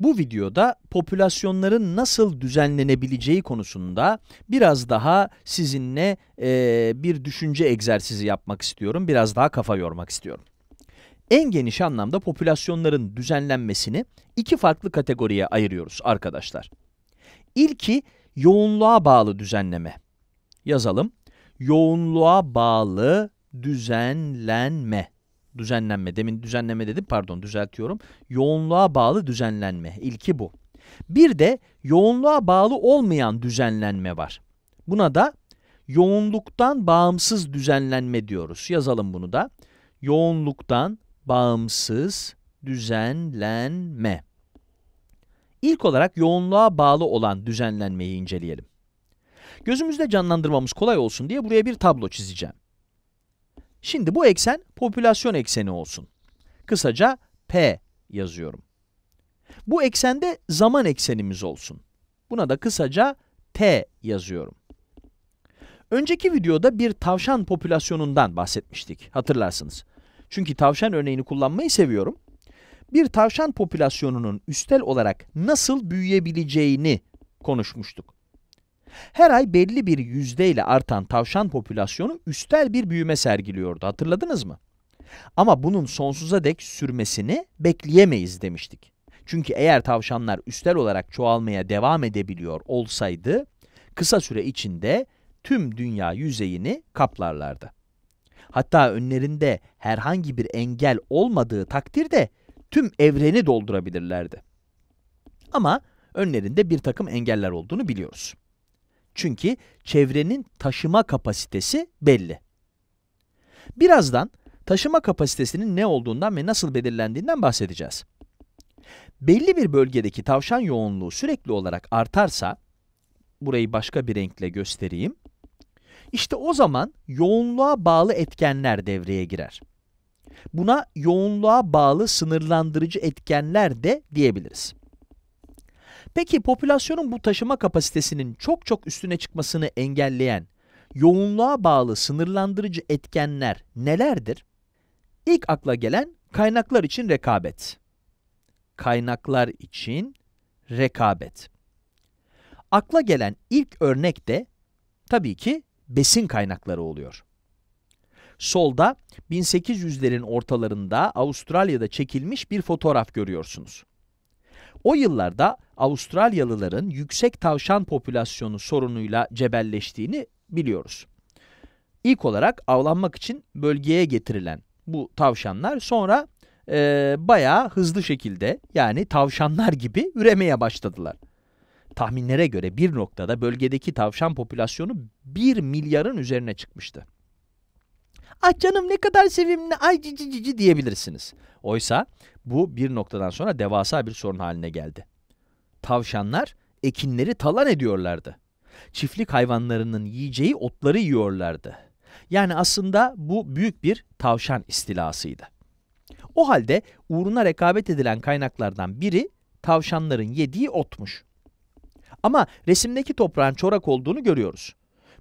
Bu videoda popülasyonların nasıl düzenlenebileceği konusunda biraz daha sizinle e, bir düşünce egzersizi yapmak istiyorum. Biraz daha kafa yormak istiyorum. En geniş anlamda popülasyonların düzenlenmesini iki farklı kategoriye ayırıyoruz arkadaşlar. İlki yoğunluğa bağlı düzenleme. Yazalım. Yoğunluğa bağlı düzenlenme düzenlenme. Demin düzenleme dedim pardon düzeltiyorum. Yoğunluğa bağlı düzenlenme. İlki bu. Bir de yoğunluğa bağlı olmayan düzenlenme var. Buna da yoğunluktan bağımsız düzenlenme diyoruz. Yazalım bunu da. Yoğunluktan bağımsız düzenlenme. İlk olarak yoğunluğa bağlı olan düzenlenmeyi inceleyelim. Gözümüzde canlandırmamız kolay olsun diye buraya bir tablo çizeceğim. Şimdi bu eksen popülasyon ekseni olsun. Kısaca P yazıyorum. Bu eksende zaman eksenimiz olsun. Buna da kısaca T yazıyorum. Önceki videoda bir tavşan popülasyonundan bahsetmiştik, hatırlarsınız. Çünkü tavşan örneğini kullanmayı seviyorum. Bir tavşan popülasyonunun üstel olarak nasıl büyüyebileceğini konuşmuştuk. Her ay belli bir yüzdeyle artan tavşan popülasyonu üstel bir büyüme sergiliyordu hatırladınız mı? Ama bunun sonsuza dek sürmesini bekleyemeyiz demiştik. Çünkü eğer tavşanlar üstel olarak çoğalmaya devam edebiliyor olsaydı, kısa süre içinde tüm dünya yüzeyini kaplarlardı. Hatta önlerinde herhangi bir engel olmadığı takdirde tüm evreni doldurabilirlerdi. Ama önlerinde bir takım engeller olduğunu biliyoruz. Çünkü çevrenin taşıma kapasitesi belli. Birazdan taşıma kapasitesinin ne olduğundan ve nasıl belirlendiğinden bahsedeceğiz. Belli bir bölgedeki tavşan yoğunluğu sürekli olarak artarsa, burayı başka bir renkle göstereyim. İşte o zaman yoğunluğa bağlı etkenler devreye girer. Buna yoğunluğa bağlı sınırlandırıcı etkenler de diyebiliriz. Peki popülasyonun bu taşıma kapasitesinin çok çok üstüne çıkmasını engelleyen yoğunluğa bağlı sınırlandırıcı etkenler nelerdir? İlk akla gelen kaynaklar için rekabet. Kaynaklar için rekabet. Akla gelen ilk örnek de tabii ki besin kaynakları oluyor. Solda 1800'lerin ortalarında Avustralya'da çekilmiş bir fotoğraf görüyorsunuz. O yıllarda Avustralyalıların yüksek tavşan popülasyonu sorunuyla cebelleştiğini biliyoruz. İlk olarak avlanmak için bölgeye getirilen bu tavşanlar sonra e, bayağı hızlı şekilde yani tavşanlar gibi üremeye başladılar. Tahminlere göre bir noktada bölgedeki tavşan popülasyonu 1 milyarın üzerine çıkmıştı. Ah canım ne kadar sevimli ay cici cici diyebilirsiniz. Oysa bu bir noktadan sonra devasa bir sorun haline geldi. Tavşanlar ekinleri talan ediyorlardı. Çiftlik hayvanlarının yiyeceği otları yiyorlardı. Yani aslında bu büyük bir tavşan istilasıydı. O halde uğruna rekabet edilen kaynaklardan biri tavşanların yediği otmuş. Ama resimdeki toprağın çorak olduğunu görüyoruz.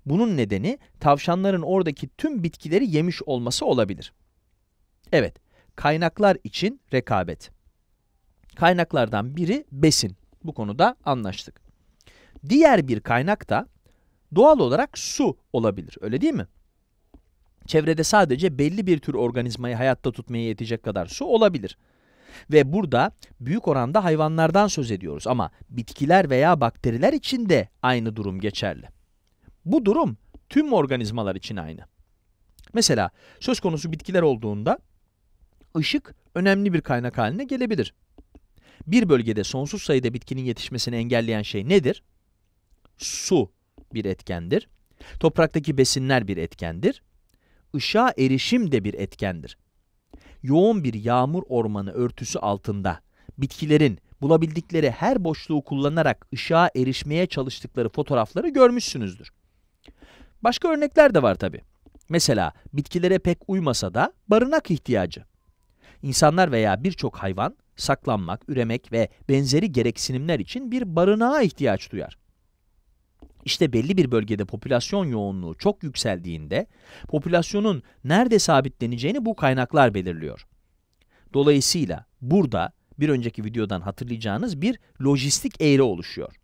Bunun nedeni tavşanların oradaki tüm bitkileri yemiş olması olabilir. Evet, kaynaklar için rekabet. Kaynaklardan biri besin. Bu konuda anlaştık. Diğer bir kaynak da doğal olarak su olabilir. Öyle değil mi? Çevrede sadece belli bir tür organizmayı hayatta tutmaya yetecek kadar su olabilir. Ve burada büyük oranda hayvanlardan söz ediyoruz ama bitkiler veya bakteriler için de aynı durum geçerli. Bu durum tüm organizmalar için aynı. Mesela söz konusu bitkiler olduğunda ışık önemli bir kaynak haline gelebilir. Bir bölgede sonsuz sayıda bitkinin yetişmesini engelleyen şey nedir? Su bir etkendir. Topraktaki besinler bir etkendir. Işığa erişim de bir etkendir. Yoğun bir yağmur ormanı örtüsü altında bitkilerin bulabildikleri her boşluğu kullanarak ışığa erişmeye çalıştıkları fotoğrafları görmüşsünüzdür. Başka örnekler de var tabi. Mesela bitkilere pek uymasa da barınak ihtiyacı. İnsanlar veya birçok hayvan saklanmak, üremek ve benzeri gereksinimler için bir barınağa ihtiyaç duyar. İşte belli bir bölgede popülasyon yoğunluğu çok yükseldiğinde popülasyonun nerede sabitleneceğini bu kaynaklar belirliyor. Dolayısıyla burada bir önceki videodan hatırlayacağınız bir lojistik eğri oluşuyor.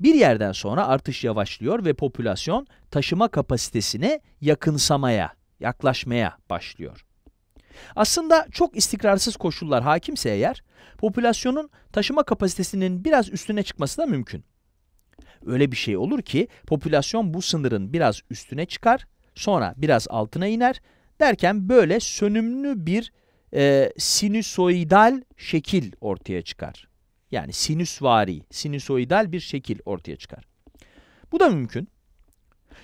Bir yerden sonra artış yavaşlıyor ve popülasyon taşıma kapasitesine yakınsamaya, yaklaşmaya başlıyor. Aslında çok istikrarsız koşullar hakimse eğer, popülasyonun taşıma kapasitesinin biraz üstüne çıkması da mümkün. Öyle bir şey olur ki popülasyon bu sınırın biraz üstüne çıkar, sonra biraz altına iner derken böyle sönümlü bir e, sinüsoidal şekil ortaya çıkar. Yani sinüsvari, sinüsoidal bir şekil ortaya çıkar. Bu da mümkün.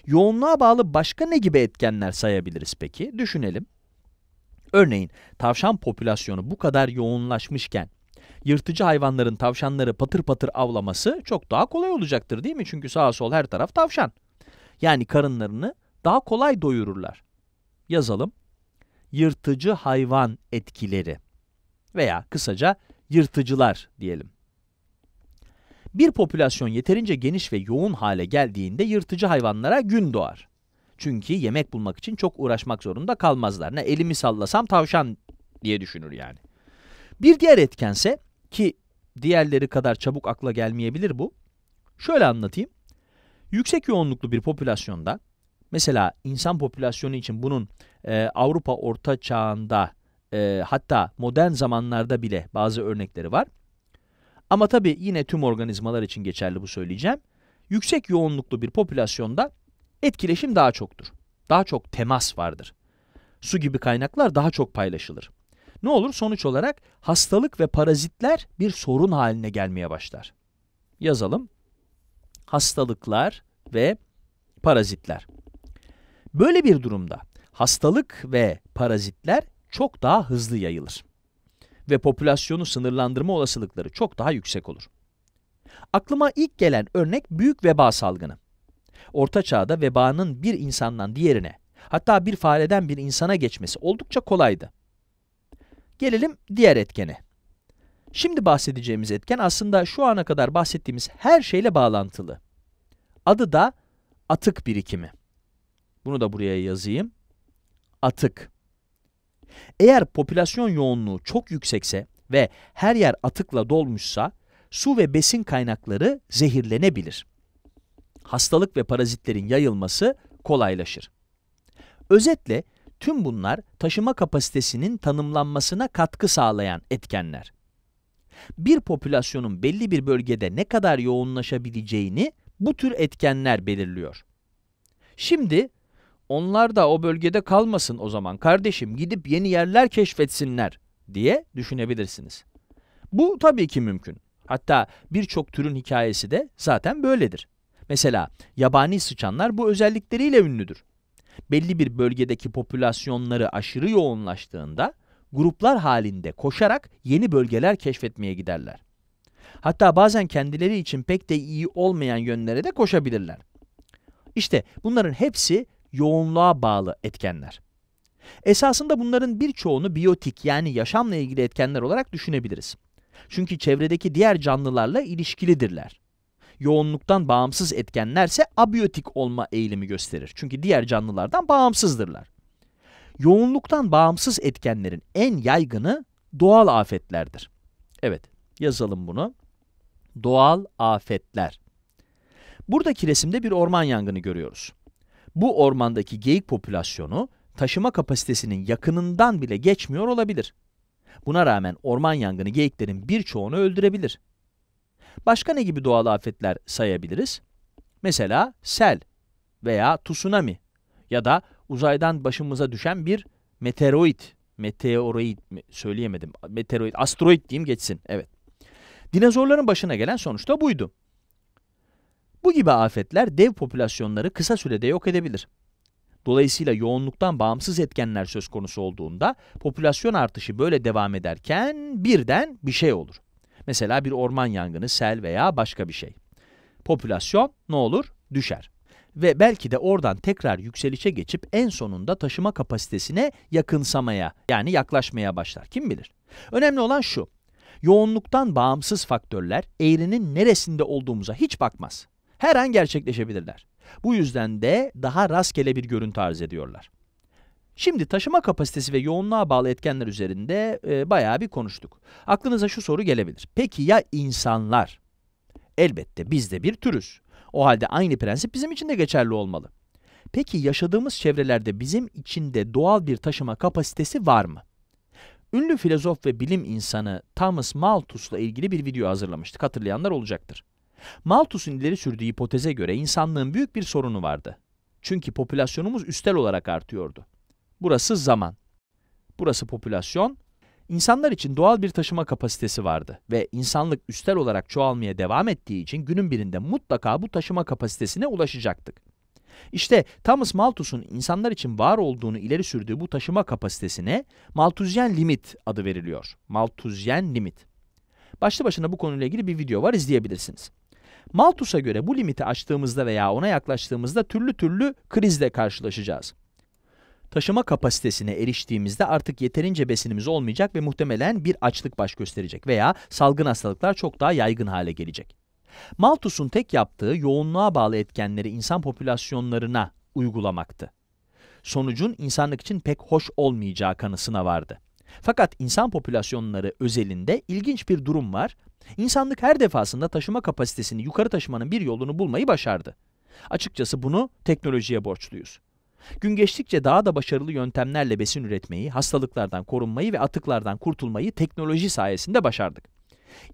Yoğunluğa bağlı başka ne gibi etkenler sayabiliriz peki? Düşünelim. Örneğin tavşan popülasyonu bu kadar yoğunlaşmışken yırtıcı hayvanların tavşanları patır patır avlaması çok daha kolay olacaktır değil mi? Çünkü sağa sol her taraf tavşan. Yani karınlarını daha kolay doyururlar. Yazalım. Yırtıcı hayvan etkileri veya kısaca yırtıcılar diyelim. Bir popülasyon yeterince geniş ve yoğun hale geldiğinde yırtıcı hayvanlara gün doğar. Çünkü yemek bulmak için çok uğraşmak zorunda kalmazlar. Ne elimi sallasam tavşan diye düşünür yani. Bir diğer etkense ki diğerleri kadar çabuk akla gelmeyebilir bu. Şöyle anlatayım. Yüksek yoğunluklu bir popülasyonda mesela insan popülasyonu için bunun e, Avrupa Orta Çağ'ında e, hatta modern zamanlarda bile bazı örnekleri var. Ama tabi yine tüm organizmalar için geçerli bu söyleyeceğim. Yüksek yoğunluklu bir popülasyonda etkileşim daha çoktur. Daha çok temas vardır. Su gibi kaynaklar daha çok paylaşılır. Ne olur sonuç olarak hastalık ve parazitler bir sorun haline gelmeye başlar. Yazalım. Hastalıklar ve parazitler. Böyle bir durumda hastalık ve parazitler çok daha hızlı yayılır ve popülasyonu sınırlandırma olasılıkları çok daha yüksek olur. Aklıma ilk gelen örnek büyük veba salgını. Orta Çağ'da vebanın bir insandan diğerine, hatta bir fareden bir insana geçmesi oldukça kolaydı. Gelelim diğer etkene. Şimdi bahsedeceğimiz etken aslında şu ana kadar bahsettiğimiz her şeyle bağlantılı. Adı da atık birikimi. Bunu da buraya yazayım. Atık. Eğer popülasyon yoğunluğu çok yüksekse ve her yer atıkla dolmuşsa, su ve besin kaynakları zehirlenebilir hastalık ve parazitlerin yayılması kolaylaşır. Özetle tüm bunlar taşıma kapasitesinin tanımlanmasına katkı sağlayan etkenler. Bir popülasyonun belli bir bölgede ne kadar yoğunlaşabileceğini bu tür etkenler belirliyor. Şimdi onlar da o bölgede kalmasın o zaman kardeşim gidip yeni yerler keşfetsinler diye düşünebilirsiniz. Bu tabii ki mümkün. Hatta birçok türün hikayesi de zaten böyledir. Mesela yabani sıçanlar bu özellikleriyle ünlüdür. Belli bir bölgedeki popülasyonları aşırı yoğunlaştığında gruplar halinde koşarak yeni bölgeler keşfetmeye giderler. Hatta bazen kendileri için pek de iyi olmayan yönlere de koşabilirler. İşte bunların hepsi yoğunluğa bağlı etkenler. Esasında bunların birçoğunu biyotik yani yaşamla ilgili etkenler olarak düşünebiliriz. Çünkü çevredeki diğer canlılarla ilişkilidirler yoğunluktan bağımsız etkenlerse abiyotik olma eğilimi gösterir. Çünkü diğer canlılardan bağımsızdırlar. Yoğunluktan bağımsız etkenlerin en yaygını doğal afetlerdir. Evet, yazalım bunu. Doğal afetler. Buradaki resimde bir orman yangını görüyoruz. Bu ormandaki geyik popülasyonu taşıma kapasitesinin yakınından bile geçmiyor olabilir. Buna rağmen orman yangını geyiklerin birçoğunu öldürebilir. Başka ne gibi doğal afetler sayabiliriz? Mesela sel veya tsunami ya da uzaydan başımıza düşen bir meteoroid. Meteoroid mi? Söyleyemedim. Meteoroid, asteroid diyeyim geçsin. Evet. Dinozorların başına gelen sonuç da buydu. Bu gibi afetler dev popülasyonları kısa sürede yok edebilir. Dolayısıyla yoğunluktan bağımsız etkenler söz konusu olduğunda popülasyon artışı böyle devam ederken birden bir şey olur. Mesela bir orman yangını, sel veya başka bir şey. Popülasyon ne olur? Düşer. Ve belki de oradan tekrar yükselişe geçip en sonunda taşıma kapasitesine yakınsamaya yani yaklaşmaya başlar. Kim bilir? Önemli olan şu. Yoğunluktan bağımsız faktörler eğrinin neresinde olduğumuza hiç bakmaz. Her an gerçekleşebilirler. Bu yüzden de daha rastgele bir görüntü arz ediyorlar. Şimdi taşıma kapasitesi ve yoğunluğa bağlı etkenler üzerinde e, bayağı bir konuştuk. Aklınıza şu soru gelebilir. Peki ya insanlar? Elbette biz de bir türüz. O halde aynı prensip bizim için de geçerli olmalı. Peki yaşadığımız çevrelerde bizim içinde doğal bir taşıma kapasitesi var mı? Ünlü filozof ve bilim insanı Thomas Malthus'la ilgili bir video hazırlamıştık. Hatırlayanlar olacaktır. Malthus'un ileri sürdüğü hipoteze göre insanlığın büyük bir sorunu vardı. Çünkü popülasyonumuz üstel olarak artıyordu. Burası zaman. Burası popülasyon. İnsanlar için doğal bir taşıma kapasitesi vardı ve insanlık üstel olarak çoğalmaya devam ettiği için günün birinde mutlaka bu taşıma kapasitesine ulaşacaktık. İşte Thomas Malthus'un insanlar için var olduğunu ileri sürdüğü bu taşıma kapasitesine Malthusyen limit adı veriliyor. Malthusyen limit. Başlı başına bu konuyla ilgili bir video var izleyebilirsiniz. Malthus'a göre bu limiti aştığımızda veya ona yaklaştığımızda türlü türlü krizle karşılaşacağız. Taşıma kapasitesine eriştiğimizde artık yeterince besinimiz olmayacak ve muhtemelen bir açlık baş gösterecek veya salgın hastalıklar çok daha yaygın hale gelecek. Malthus'un tek yaptığı yoğunluğa bağlı etkenleri insan popülasyonlarına uygulamaktı. Sonucun insanlık için pek hoş olmayacağı kanısına vardı. Fakat insan popülasyonları özelinde ilginç bir durum var. İnsanlık her defasında taşıma kapasitesini yukarı taşımanın bir yolunu bulmayı başardı. Açıkçası bunu teknolojiye borçluyuz. Gün geçtikçe daha da başarılı yöntemlerle besin üretmeyi, hastalıklardan korunmayı ve atıklardan kurtulmayı teknoloji sayesinde başardık.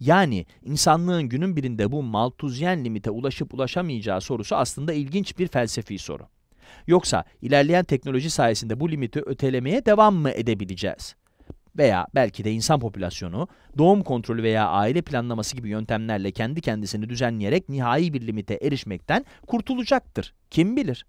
Yani insanlığın günün birinde bu Malthusyen limite ulaşıp ulaşamayacağı sorusu aslında ilginç bir felsefi soru. Yoksa ilerleyen teknoloji sayesinde bu limiti ötelemeye devam mı edebileceğiz? Veya belki de insan popülasyonu doğum kontrolü veya aile planlaması gibi yöntemlerle kendi kendisini düzenleyerek nihai bir limite erişmekten kurtulacaktır. Kim bilir?